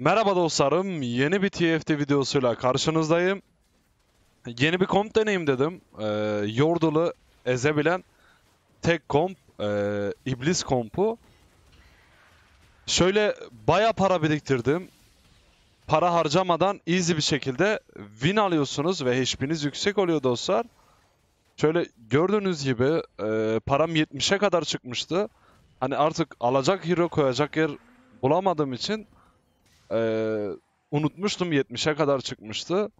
Merhaba dostlarım, yeni bir TFT videosuyla karşınızdayım. Yeni bir komp deneyim dedim. Ee, Yordle'ı ezebilen tek komp, e, iblis kompu. Şöyle baya para biriktirdim. Para harcamadan easy bir şekilde win alıyorsunuz ve HP'niz yüksek oluyor dostlar. Şöyle gördüğünüz gibi e, param 70'e kadar çıkmıştı. Hani artık alacak hero koyacak yer bulamadığım için ee, unutmuştum 70'e kadar çıkmıştı.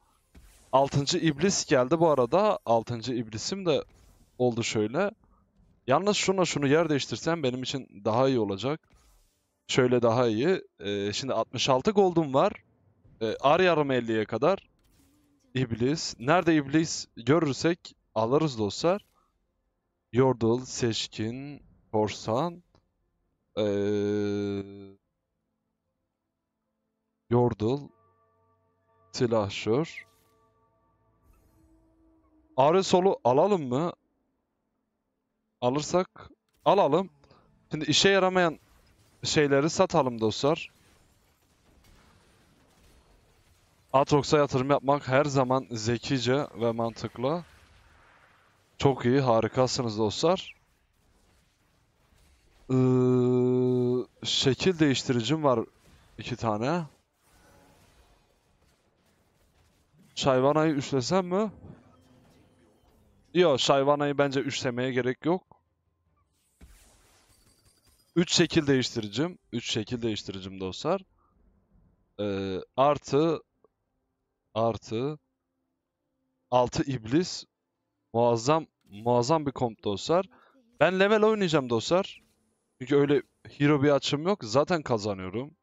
6. İblis geldi bu arada. 6. İblisim de oldu şöyle. Yalnız şuna şunu yer değiştirsem benim için daha iyi olacak. Şöyle daha iyi. Ee, şimdi 66 gold'um var. Ee, ar yarım 50'ye kadar. İblis. Nerede iblis görürsek alırız dostlar. Yordle, Seçkin, Korsan. Ee, Yordul, Silahşör. Ağrı solu alalım mı? Alırsak alalım. Şimdi işe yaramayan şeyleri satalım dostlar. Atrox'a yatırım yapmak her zaman zekice ve mantıklı. Çok iyi, harikasınız dostlar. Ee, şekil değiştiricim var iki tane. Şayvana'yı üstlesem mi? Yok Şayvana'yı bence üstlemeye gerek yok. 3 şekil değiştiricim. 3 şekil değiştiricim dostlar. Ee, artı artı 6 iblis muazzam muazzam bir komp dostlar. Ben level oynayacağım dostlar. Çünkü öyle hero bir açım yok. Zaten kazanıyorum.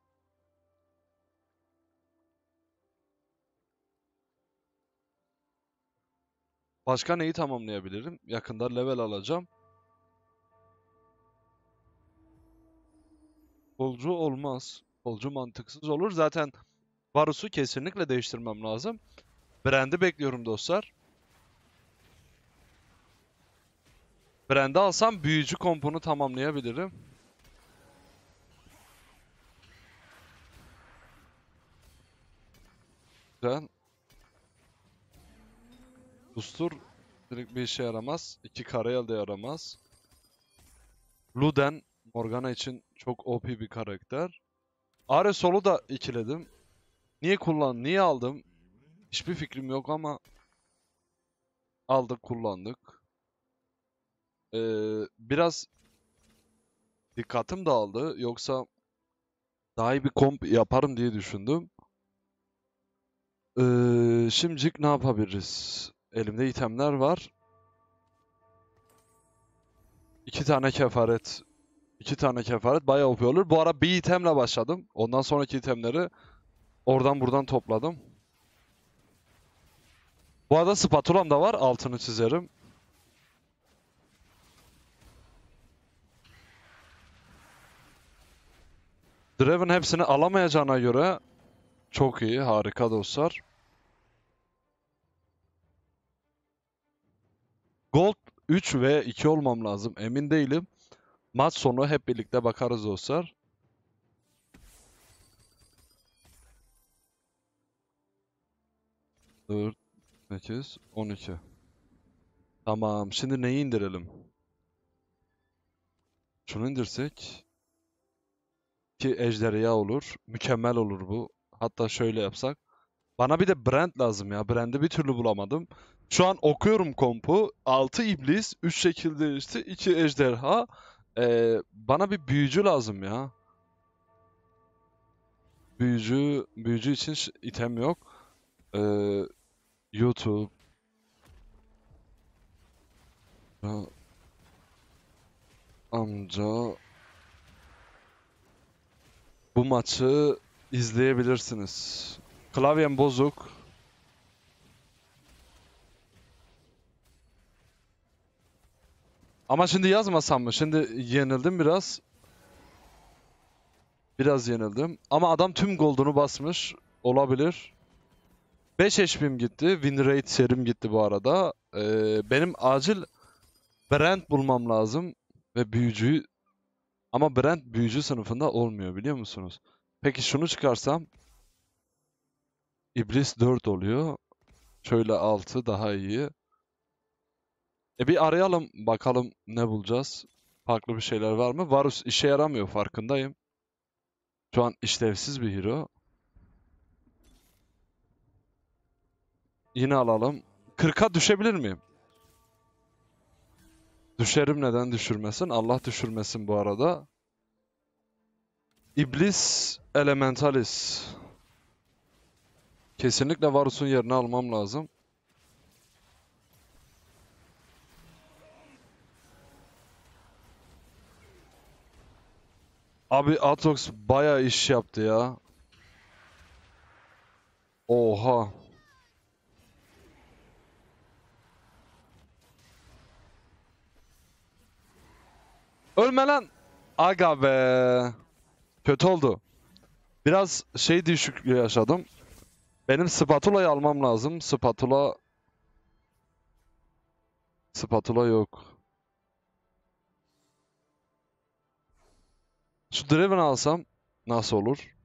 Başka neyi tamamlayabilirim? Yakında level alacağım. Solcu olmaz. Solcu mantıksız olur. Zaten Varus'u kesinlikle değiştirmem lazım. Brand'i bekliyorum dostlar. Brand'i alsam büyücü kompunu tamamlayabilirim. Güzel. Bustur direkt bir işe yaramaz. İki Karayel de yaramaz. Luden Morgana için çok OP bir karakter. Are solu da ikiledim. Niye kullan, niye aldım? Hiçbir fikrim yok ama aldık, kullandık. Ee, biraz dikkatim dağıldı. Yoksa daha iyi bir komp yaparım diye düşündüm. Ee, şimdilik ne yapabiliriz? Elimde itemler var. İki tane kefaret. iki tane kefaret bayağı OP olur. Bu ara bir itemle başladım. Ondan sonraki itemleri oradan buradan topladım. Bu arada spatulam da var. Altını çizerim. Draven hepsini alamayacağına göre çok iyi, harika dostlar. Gold 3 ve 2 olmam lazım. Emin değilim. Maç sonu hep birlikte bakarız dostlar. Dört, sekiz, on iki. Tamam. Şimdi neyi indirelim? Şunu indirsek ki ejderha olur. Mükemmel olur bu. Hatta şöyle yapsak. Bana bir de brand lazım ya. Brand'i bir türlü bulamadım. Şu an okuyorum kompu. 6 iblis, 3 şekil değişti, 2 ejderha. Ee, bana bir büyücü lazım ya. Büyücü, büyücü için item yok. Ee, YouTube. Amca. Bu maçı izleyebilirsiniz. Klavyem bozuk. Ama şimdi yazmasam mı? Şimdi yenildim biraz. Biraz yenildim. Ama adam tüm goldunu basmış. Olabilir. 5 HP'm gitti. Win rate serim gitti bu arada. Ee, benim acil brand bulmam lazım. Ve büyücüyü... Ama brand büyücü sınıfında olmuyor biliyor musunuz? Peki şunu çıkarsam İblis 4 oluyor. Şöyle 6 daha iyi. E bir arayalım bakalım ne bulacağız. Farklı bir şeyler var mı? Varus işe yaramıyor farkındayım. Şu an işlevsiz bir hero. Yine alalım. 40'a düşebilir miyim? Düşerim neden düşürmesin? Allah düşürmesin bu arada. İblis Elementalis. Kesinlikle Varus'un yerini almam lazım. Abi Atox baya iş yaptı ya. Oha. Ölme lan. Aga be. Kötü oldu. Biraz şey düşüklüğü yaşadım. Benim spatulayı almam lazım. Spatula... Spatula yok. Şu Draven alsam nasıl olur?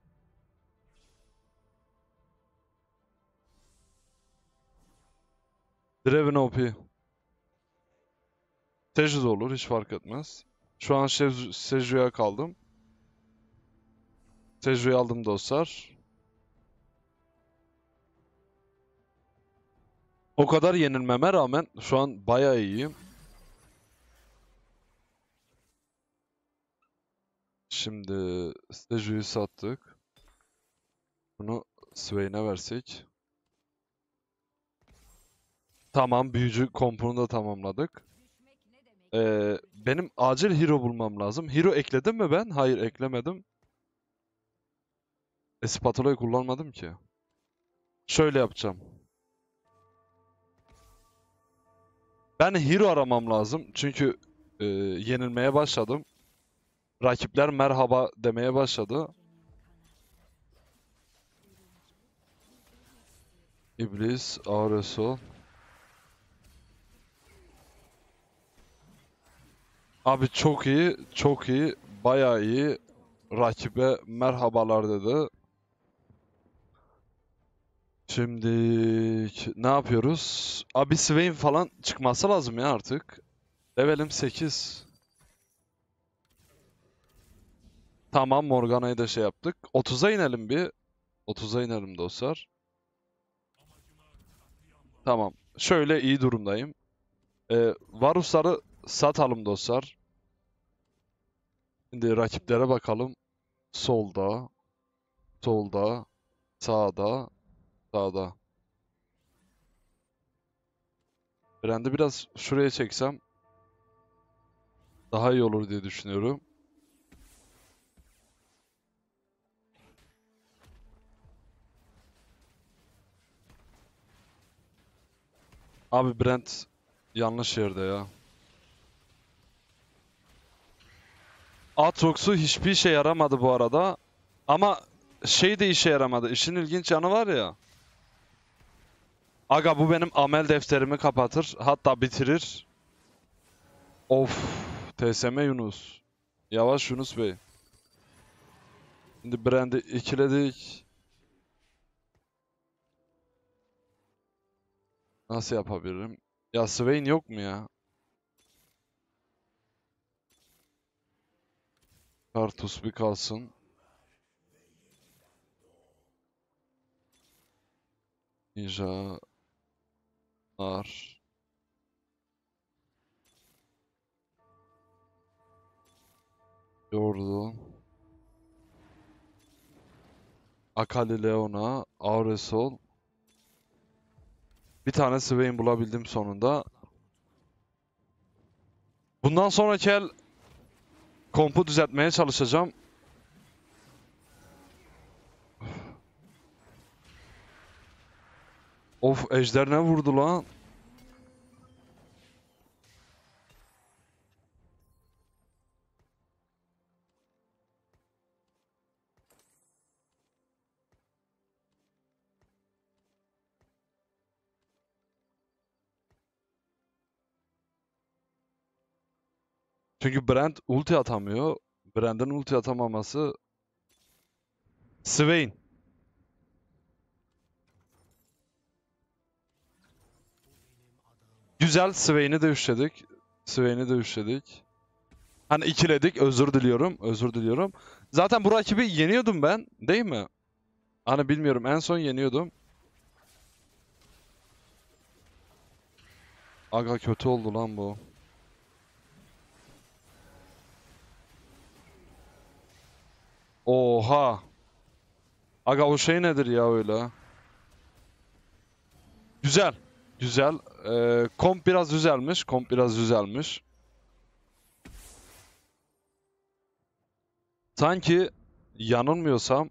Draven OP. Seju'da olur hiç fark etmez. Şu an Seju'ya kaldım. Seju'yu aldım dostlar. O kadar yenilmeme rağmen şu an bayağı iyiyim. Şimdi Steju'yu sattık. Bunu Swain'e versek. Tamam büyücü kompunu da tamamladık. Ee, benim acil hero bulmam lazım. Hero ekledim mi ben? Hayır eklemedim. E kullanmadım ki. Şöyle yapacağım. Ben hero aramam lazım. Çünkü e, yenilmeye başladım. Rakipler merhaba demeye başladı. İblis, Auresol. Abi çok iyi, çok iyi, bayağı iyi. Rakibe merhabalar dedi. Şimdi ne yapıyoruz? Abyss Swain falan çıkması lazım ya artık. Levelim 8. Tamam Morgana'yı da şey yaptık. 30'a inelim bir. 30'a inelim dostlar. Tamam. Şöyle iyi durumdayım. Ee, Varus'ları satalım dostlar. Şimdi rakiplere bakalım. Solda. Solda. Sağda. Sağda. Brand'i biraz şuraya çeksem daha iyi olur diye düşünüyorum. Abi Brent yanlış yerde ya. Aatrox'u hiçbir işe yaramadı bu arada. Ama şey de işe yaramadı. İşin ilginç yanı var ya. Aga bu benim amel defterimi kapatır. Hatta bitirir. Of. TSM Yunus. Yavaş Yunus Bey. Şimdi Brand'i ikiledik. Nasıl yapabilirim? Ya Swain yok mu ya? Kartus bir kalsın. Ninja bunlar? Jordan. Akali Leona. Auresol. Bir tane Swain bulabildim sonunda. Bundan sonraki el kompu düzeltmeye çalışacağım. Of ejder ne vurdu lan? Çünkü Brand ulti atamıyor. Brand'ın ulti atamaması Swain. Güzel Swain'i de üçledik. Swain'i de Hani ikiledik. Özür diliyorum. Özür diliyorum. Zaten bu rakibi yeniyordum ben. Değil mi? Hani bilmiyorum. En son yeniyordum. Aga kötü oldu lan bu. Oha. Aga o şey nedir ya öyle? Güzel. Güzel. Ee, komp biraz düzelmiş. Komp biraz düzelmiş. Sanki yanılmıyorsam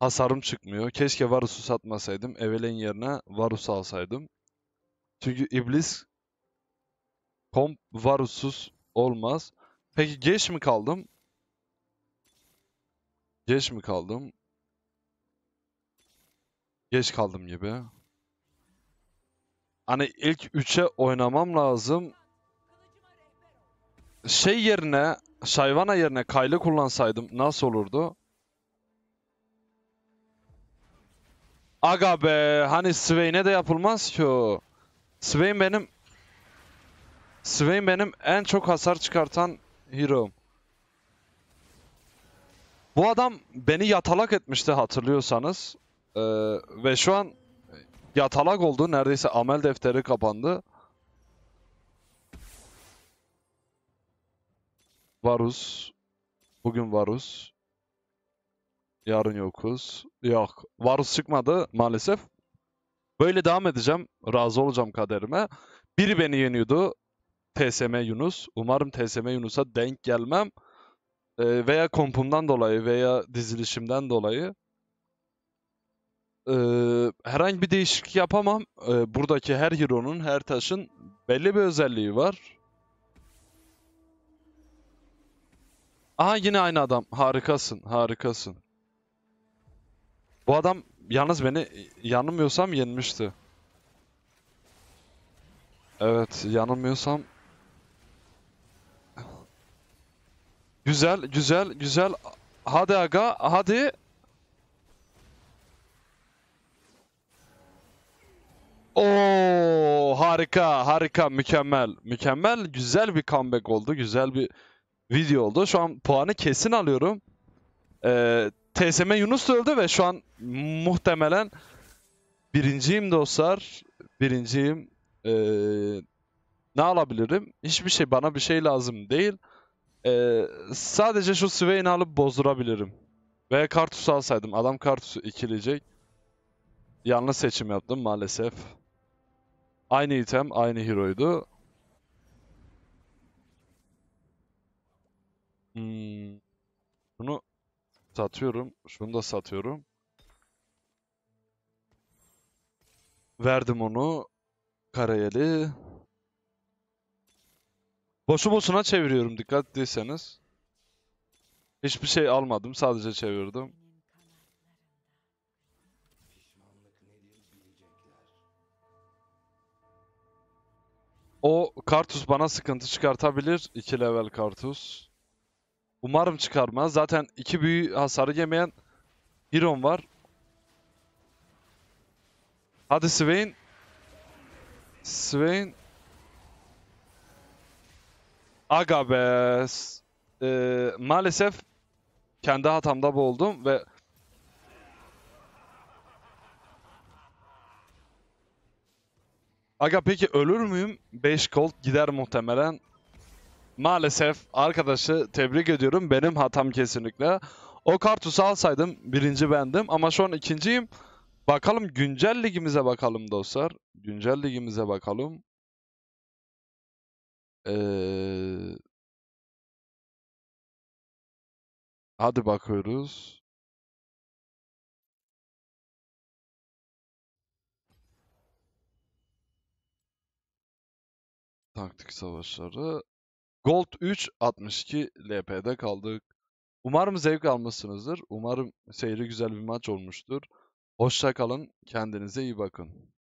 hasarım çıkmıyor. Keşke Varus'u satmasaydım. Evelyn yerine Varus alsaydım. Çünkü iblis komp Varus'suz olmaz. Peki geç mi kaldım? Geç mi kaldım? Geç kaldım gibi. Hani ilk 3'e oynamam lazım. Şey yerine, Şayvana yerine Kaylı kullansaydım nasıl olurdu? Aga be, hani Swain'e de yapılmaz ki o. Swain benim... Swain benim en çok hasar çıkartan hero'm. Bu adam beni yatalak etmişti hatırlıyorsanız. Ee, ve şu an yatalak oldu. Neredeyse amel defteri kapandı. Varus. Bugün Varus. Yarın yokuz. Yok. Varus çıkmadı maalesef. Böyle devam edeceğim. Razı olacağım kaderime. Biri beni yeniyordu. TSM Yunus. Umarım TSM Yunus'a denk gelmem. Ee, veya kompumdan dolayı veya dizilişimden dolayı. Ee, herhangi bir değişiklik yapamam. E, buradaki her hero'nun, her taşın belli bir özelliği var. Aha yine aynı adam. Harikasın, harikasın. Bu adam yalnız beni yanılmıyorsam yenmişti. Evet, yanılmıyorsam Güzel, güzel, güzel. Hadi aga, hadi. Harika, harika, mükemmel. Mükemmel, güzel bir comeback oldu. Güzel bir video oldu. Şu an puanı kesin alıyorum. Ee, TSM Yunus öldü ve şu an muhtemelen birinciyim dostlar. Birinciyim. Ee, ne alabilirim? Hiçbir şey, bana bir şey lazım değil. Ee, sadece şu Swain'i alıp bozdurabilirim. Ve Kartus'u alsaydım. Adam Kartus'u ikilecek. Yanlış seçim yaptım maalesef. Aynı item, aynı hero'ydu. Hmm. Bunu satıyorum. Şunu da satıyorum. Verdim onu. Karayeli. Boşu boşuna çeviriyorum dikkat ettiyseniz. Hiçbir şey almadım. Sadece çevirdim. O Kartus bana sıkıntı çıkartabilir. 2 level Kartus. Umarım çıkarmaz. Zaten iki büyü hasarı yemeyen Hiron var. Hadi Swain. Swain. Aga be. Ee, maalesef kendi hatamda boğuldum ve Aga peki ölür müyüm? 5 gold gider muhtemelen. Maalesef arkadaşı tebrik ediyorum. Benim hatam kesinlikle. O kartusu alsaydım birinci bendim ama şu an ikinciyim. Bakalım güncel ligimize bakalım dostlar. Güncel ligimize bakalım. Ee... Hadi bakıyoruz. taktik savaşları. Gold 3 62 LP'de kaldık. Umarım zevk almışsınızdır. Umarım seyri güzel bir maç olmuştur. Hoşça kalın. Kendinize iyi bakın.